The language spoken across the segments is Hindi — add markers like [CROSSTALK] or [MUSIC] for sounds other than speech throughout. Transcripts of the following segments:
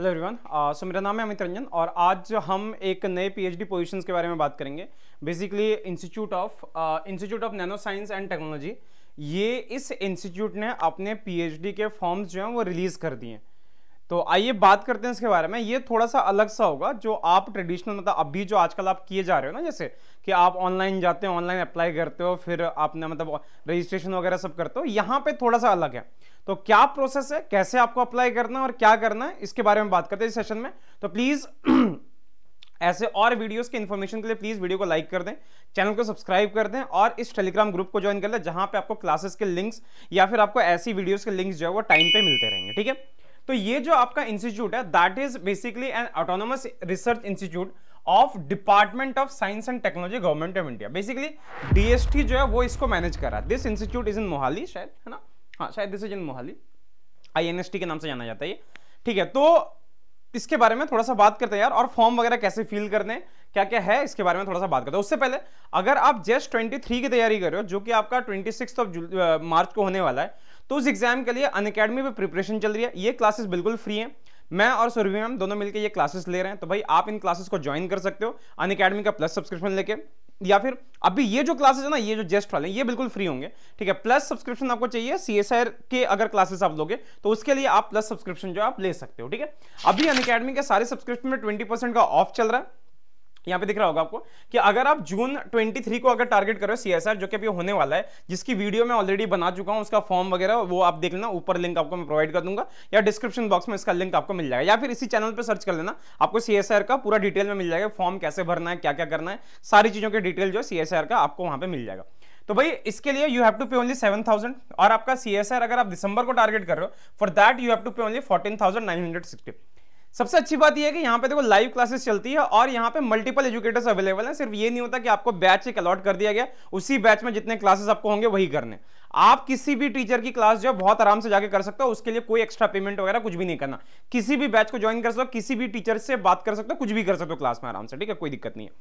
हेलो एवरीवन सो मेरा नाम है अमित रंजन और आज हम एक नए पीएचडी पोजीशंस के बारे में बात करेंगे basically institute of institute of nano science and technology ये इस इंस्टीट्यूट ने अपने पीएचडी के फॉर्म्स जो हैं वो रिलीज़ कर दिए हैं तो आइए बात करते हैं इसके बारे में ये थोड़ा सा अलग सा होगा जो आप ट्रेडिशनल मतलब अभी जो आजकल आप किए जा रहे हो ना जैसे कि आप ऑनलाइन जाते हो ऑनलाइन अप्लाई करते हो फिर आपने मतलब रजिस्ट्रेशन वगैरह सब करते हो यहाँ पे थोड़ा सा अलग है तो क्या प्रोसेस है कैसे आपको अप्लाई करना है और क्या करना है इसके बारे में बात करते हैं इस सेशन में तो प्लीज [CLEARS THROAT] ऐसे और वीडियोस के इन्फॉर्मेशन के लिए प्लीज वीडियो को लाइक कर दें चैनल को सब्सक्राइब कर दें और इस टेलीग्राम ग्रुप को ज्वाइन कर लें जहां पे आपको क्लासेस के लिंक्स या फिर आपको ऐसी वीडियोस के लिंक्स जो है वो टाइम पे मिलते रहेंगे ठीक है तो ये जो आपका इंस्टीट्यूट है that is basically an autonomous research institute of department of science and technology government of India basically DST जो है वो इसको मैनेज कर रहा है this institute is in Mohali शायद है ना हाँ शायद this is in Mohali INST के नाम से जाना जाता है ये ठीक है तो इसके बारे में थोड़ा सा बात करते हैं यार और फॉर्म वगैरह कैसे फिल करने क्या क्या है इसके बारे में थोड़ा सा बात करते हैं उससे पहले अगर आप जस्ट ट्वेंटी थ्री की तैयारी कर रहे हो जो कि आपका ट्वेंटी सिक्स ऑफ मार्च को होने वाला है तो उस एग्जाम के लिए अन अकेडमी पर प्रिपरेशन चल रही है ये क्लासेस बिल्कुल फ्री हैं मैं और सुरभि मैम दोनों मिलकर ये क्लासेस ले रहे हैं तो भाई आप इन क्लासेस को ज्वाइन कर सकते हो अन अकेडमी का प्लस सब्सक्रिप्शन लेके या फिर अभी ये जो क्लासेस है ना ये जो जेस्ट वाले ये बिल्कुल फ्री होंगे ठीक है प्लस सब्सक्रिप्शन आपको चाहिए सीएसआर के अगर क्लासेस आप लोगे तो उसके लिए आप प्लस सब्सक्रिप्शन जो आप ले सकते हो ठीक है अभी अन के सारे सब्सक्रिप्शन में ट्वेंटी का ऑफ चल रहा है यहाँ पे दिख रहा होगा आपको कि अगर आप जून 23 को अगर टारगेट करो सीएसआर जो कि अभी होने वाला है जिसकी वीडियो मैं ऑलरेडी बना चुका हूं उसका फॉर्म वगैरह वो आप देख लेना ऊपर लिंक आपको मैं प्रोवाइड कर दूंगा या डिस्क्रिप्शन बॉक्स में इसका लिंक आपको मिल जाएगा या फिर इसी चैनल पर सर्च कर लेना आपको सीएसआर का पूरा डिटेल में मिल जाएगा फॉर्म कैसे भरना है क्या क्या करना है सारी चीज़ों की डिटेल जो है का आपको वहां पर मिल जाएगा तो भाई इसके लिए you have to pay only seven thousand और आपका सीएसआर अगर आप दिसंबर को टारगेट कर रहे हो for that you have to pay only fourteen thousand nine hundred sixty सबसे अच्छी बात यह है कि यहाँ पे देखो लाइव क्लासेस चलती है और यहाँ पे मल्टीपल एजुकेटर्स अवेलेबल हैं सिर्फ ये नहीं होता कि आपको बैच एक अलॉट कर दिया गया उसी बैच में जितने क्लासेस आपको होंगे वही करने आप किसी भी टीचर की क्लास जो है बहुत आराम से जाके कर सकते हो उसके लिए कोई एक्स्ट्रा पेमेंट वगैरह कुछ भी नहीं करना किसी भी बैच को ज्वाइन कर सकते हो किसी भी टीचर से बात कर सकते हो कुछ भी कर सकते हो क्लास में आराम से ठीक है कोई दिक्कत नहीं है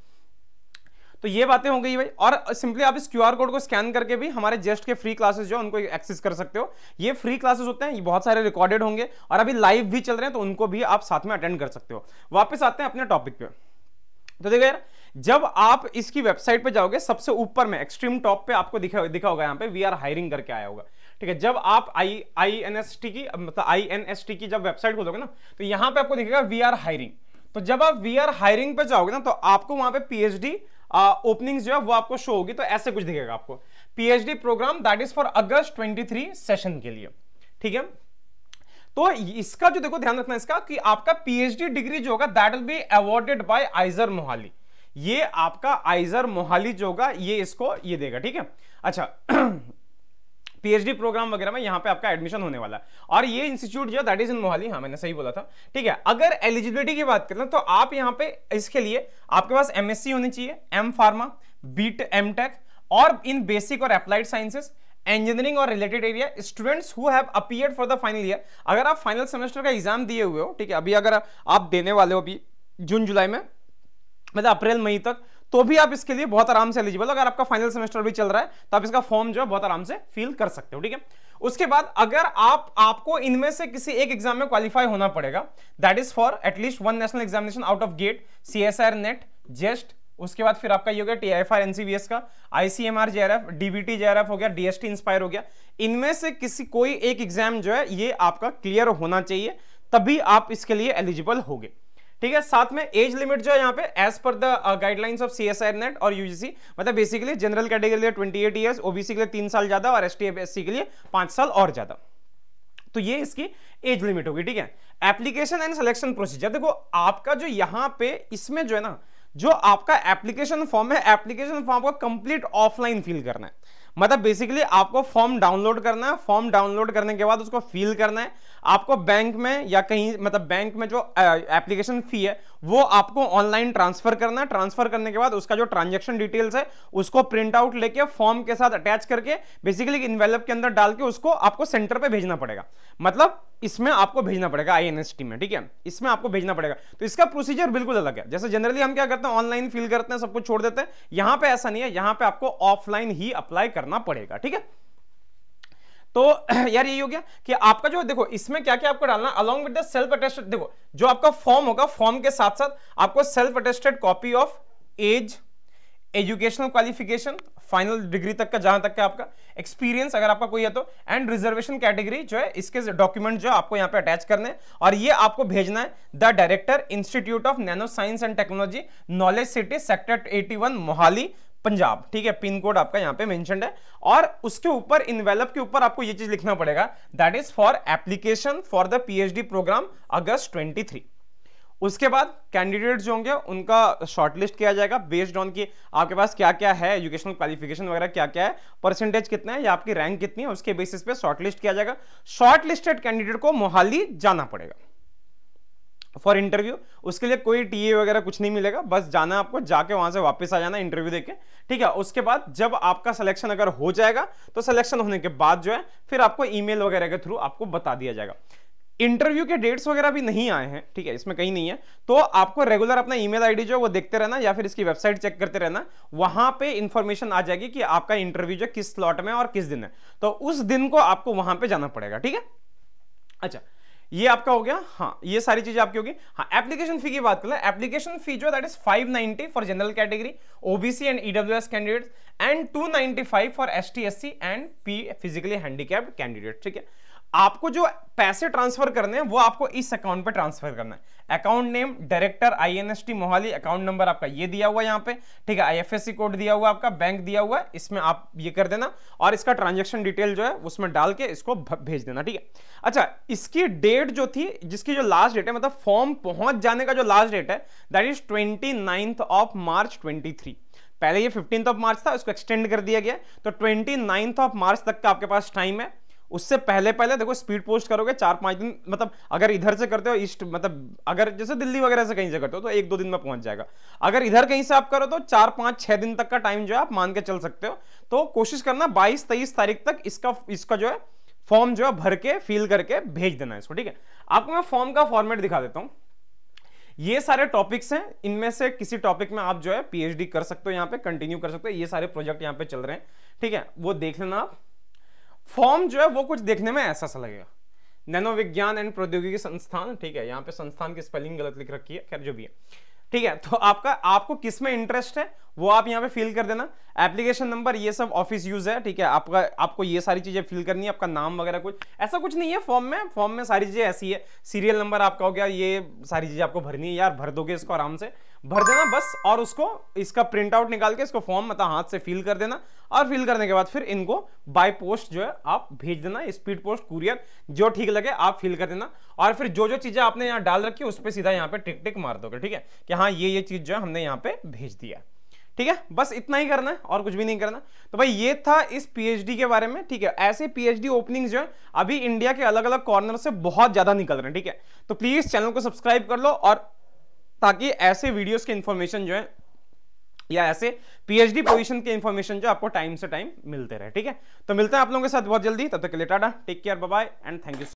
तो ये बातें हो गई भाई और सिंपली आप इस क्यू कोड को स्कैन करके भी हमारे जस्ट के फ्री क्लासेस जो उनको एक्सेस कर सकते हो ये फ्री क्लासेस होते हैं ये बहुत सारे रिकॉर्डेड होंगे और अभी लाइव भी चल रहे हैं तो उनको भी आप साथ में अटेंड कर सकते हो वापस आते हैं अपने टॉपिक पे तो देखो यार जब आप इसकी वेबसाइट पे जाओगे सबसे ऊपर में एक्सट्रीम टॉप पे आपको दिखा दिखा होगा यहाँ पे वी आर हायरिंग करके आया होगा ठीक है जब आप I I N S T की मतलब आई एन एस टी की जब वेबसाइट खोलोगे ना तो यहाँ पे आपको दिखेगा वी आर हायरिंग तो जब आप वी आर हायरिंग पे जाओगे ना तो आपको वहां पे पीएचडी ओपनिंग्स जो है वो आपको शो होगी तो ऐसे कुछ दिखेगा आपको PhD program that is for August 23 session के लिए ठीक है तो इसका जो देखो ध्यान रखना इसका कि आपका पीएचडी डिग्री जो होगा that will be awarded by IISER Mohali ये आपका आइजर मोहाली जो होगा ये इसको ये देगा ठीक है अच्छा [CLEARS THROAT] पीएचडी प्रोग्राम वगैरह में यहाँ पे आपका एडमिशन होने वाला है और ये इंस्टीट्यूट जो दैट इज इन मोहाली हाँ मैंने सही बोला था ठीक है अगर एलिजिबिलिटी की बात करें तो आप यहाँ पे इसके लिए आपके पास एमएससी होनी चाहिए एम फार्मा बीट एम टेक और इन बेसिक और अप्लाइड साइंसेस इंजीनियरिंग और related area students who have appeared for the final year अगर आप फाइनल सेमेस्टर का एग्जाम दिए हुए हो ठीक है अभी अगर आप देने वाले हो अभी जून जुलाई में मतलब अप्रैल मई तक तो भी आप इसके लिए बहुत आराम से एलिजिबल अगर आपका फाइनल सेमेस्टर भी चल रहा है तो आप इसका फॉर्म जो है बहुत आराम से फिल कर सकते हो ठीक है उसके बाद अगर आप आपको इनमें से किसी एक एग्जाम में क्वालिफाई होना पड़ेगा that is for at least one national examination out of GATE C S R NET JEST उसके बाद फिर आपका ये हो गया टी आई आर एनसीवीएस का ICMR J JRF DBT J हो गया डीएसटी इंस्पायर हो गया इनमें से किसी कोई एक एग्जाम जो है ये आपका क्लियर होना चाहिए तभी आप इसके लिए एलिजिबल होगे ठीक है साथ में एज लिमिट जो है यहाँ पे as per the guidelines of C S I NET और यूजीसी मतलब बेसिकली जनरल कैटेगरी के लिए ट्वेंटी एट ईयर ओबीसी के लिए तीन साल ज्यादा और एस टी के लिए पांच साल और ज्यादा तो ये इसकी एज लिमिट होगी ठीक है एप्लीकेशन एंड सिलेक्शन प्रोसीजर देखो आपका जो यहाँ पे इसमें जो है ना जो आपका एप्लीकेशन फॉर्म है एप्लीकेशन फॉर्म को कंप्लीट ऑफलाइन फिल करना है मतलब बेसिकली आपको फॉर्म डाउनलोड करना है फॉर्म डाउनलोड करने के बाद उसको फिल करना है आपको बैंक में या कहीं मतलब बैंक में जो एप्लीकेशन फी है वो आपको ऑनलाइन ट्रांसफर करना है ट्रांसफर करने के बाद उसका जो ट्रांजेक्शन डिटेल्स है उसको प्रिंट आउट लेके फॉर्म के साथ अटैच करके बेसिकली इनवेलप के अंदर डाल के उसको आपको सेंटर पर भेजना पड़ेगा मतलब इसमें आपको भेजना पड़ेगा आईएनएसटी में ठीक है इसमें आपको भेजना पड़ेगा तो इसका प्रोसीजर बिल्कुल अलग है जैसे जनरली हम क्या करते हैं ऑनलाइन फिल करते हैं सब कुछ छोड़ देते हैं यहां पे ऐसा नहीं है यहां पे आपको ऑफलाइन ही अप्लाई करना पड़ेगा ठीक है तो [CLEARS THROAT] यार यही हो गया कि आपका जो देखो इसमें क्या क्या आपको डालना अलॉन्ग विद सेल्फ अटेस्टेड देखो जो आपका फॉर्म होगा फॉर्म के साथ साथ आपको self attested copy of age educational qualification final degree तक का जहां तक का आपका एक्सपीरियंस अगर आपका कोई है तो एंड रिजर्वेशन कैटेगरी जो है इसके डॉक्यूमेंट जो आपको यहां पे अटैच करने हैं और ये आपको भेजना है the director institute of nano science and technology knowledge city sector 81 Mohali Punjab ठीक है पिन कोड आपका यहां पे मेंशन है और उसके ऊपर इनवेलप के ऊपर आपको ये चीज लिखना पड़ेगा that is for application for the PhD program August 23 उसके बाद कैंडिडेट्स जो होंगे उनका शॉर्टलिस्ट किया जाएगा बेस्ड ऑन कि आपके पास क्या क्या है एजुकेशनल क्वालिफिकेशन वगैरह क्या क्या है परसेंटेज कितना है या आपकी रैंक कितनी है उसके बेसिस पे शॉर्टलिस्ट किया जाएगा शॉर्टलिस्टेड कैंडिडेट को मोहाली जाना पड़ेगा फॉर इंटरव्यू उसके लिए कोई टीए वगैरह कुछ नहीं मिलेगा बस जाना आपको जाके वहां से वापस आ जाना इंटरव्यू देके ठीक है उसके बाद जब आपका सिलेक्शन अगर हो जाएगा तो सिलेक्शन होने के बाद जो है फिर आपको ईमेल वगैरह के थ्रू आपको बता दिया जाएगा इंटरव्यू के डेट्स वगैरह भी नहीं आए हैं ठीक है इसमें कहीं नहीं है तो आपको रेगुलर अपना ईमेल आईडी जो है वो देखते रहना या फिर इसकी वेबसाइट चेक करते रहना वहां पे इंफॉर्मेशन आ जाएगी कि आपका इंटरव्यू जो किस स्लॉट में और किस दिन है तो उस दिन को आपको वहां पर जाना पड़ेगा ठीक है अच्छा ये आपका हो गया हाँ ये सारी चीजें आपकी होगी हाँ एप्लीकेशन फी की बात करें एप्लीकेशन फी जो that is 590 for general category OBC and EWS candidates and 295 for ST SC and P physically handicapped candidate ठीक है आपको जो पैसे ट्रांसफर करने हैं वो आपको इस अकाउंट पे ट्रांसफर करना है account name director INST Mohali account number आपका ये दिया हुआ यहाँ पे ठीक है आईएफएससी कोड दिया हुआ आपका बैंक दिया हुआ है इसमें आप ये कर देना और इसका ट्रांजेक्शन डिटेल जो है उसमें डाल के इसको भेज देना ठीक है अच्छा इसकी डेट जो थी जिसकी जो लास्ट डेट है मतलब फॉर्म पहुंच जाने का जो लास्ट डेट है that is twenty of March twenty पहले ये फिफ्टींथ ऑफ मार्च था उसको एक्सटेंड कर दिया गया तो ट्वेंटी ऑफ मार्च तक का आपके पास टाइम है उससे पहले पहले देखो स्पीड पोस्ट करोगे चार पांच दिन मतलब अगर इधर से करते हो ईस्ट मतलब अगर जैसे दिल्ली वगैरह से कहीं से करते हो तो एक दो दिन में पहुंच जाएगा अगर इधर कहीं से आप करो तो चार पांच छह दिन तक का टाइम जो है आप मान के चल सकते हो तो कोशिश करना बाईस तेईस तारीख तक इसका इसका जो है फॉर्म जो है भर के फिल करके भेज देना है इसको ठीक है आपको मैं फॉर्म का फॉर्मेट दिखा देता हूँ ये सारे टॉपिक्स हैं इनमें से किसी टॉपिक में आप जो है पीएचडी कर सकते हो यहाँ पे कंटिन्यू कर सकते हो ये सारे प्रोजेक्ट यहाँ पे चल रहे हैं ठीक है वो देख लेना आप फॉर्म जो है वो कुछ देखने में ऐसा सा लगेगा नैनो विज्ञान एंड प्रौद्योगिकी संस्थान ठीक है यहाँ पे संस्थान की स्पेलिंग गलत लिख रखी है खैर जो भी है ठीक है तो आपका आपको किस में इंटरेस्ट है वो आप यहाँ पे फिल कर देना एप्लीकेशन नंबर ये सब ऑफिस यूज है ठीक है आपका आपको ये सारी चीजें फिल करनी है आपका नाम वगैरह कुछ ऐसा कुछ नहीं है फॉर्म में फॉर्म में सारी चीजें ऐसी है सीरियल नंबर आपका हो गया ये सारी चीजें आपको भरनी है यार भर दोगे इसको आराम से भर देना बस और उसको इसका प्रिंट आउट निकाल के इसको फॉर्म मतलब हाथ से फिल कर देना और फिल करने के बाद फिर इनको बाय पोस्ट जो है आप भेज देना स्पीड पोस्ट कुरियर जो ठीक लगे आप फिल कर देना और फिर जो जो चीज़ें आपने यहाँ डाल रखी है उस पर सीधा यहाँ पे टिक टिक मार दोगे ठीक है कि हाँ ये ये चीज़ जो है हमने यहाँ पे भेज दिया ठीक है बस इतना ही करना है और कुछ भी नहीं करना तो भाई ये था इस पीएचडी के बारे में ठीक है ऐसे पीएचडी ओपनिंग्स जो है अभी इंडिया के अलग अलग कॉर्नर से बहुत ज्यादा निकल रहे हैं ठीक है तो प्लीज चैनल को सब्सक्राइब कर लो और ताकि ऐसे वीडियोस के इंफॉर्मेशन जो है या ऐसे पीएचडी पोजीशन के इंफॉर्मेशन जो आपको टाइम से टाइम मिलते रहे ठीक है तो मिलते हैं आप लोगों के साथ बहुत जल्दी तब तक के लिए tata take care bye and thank you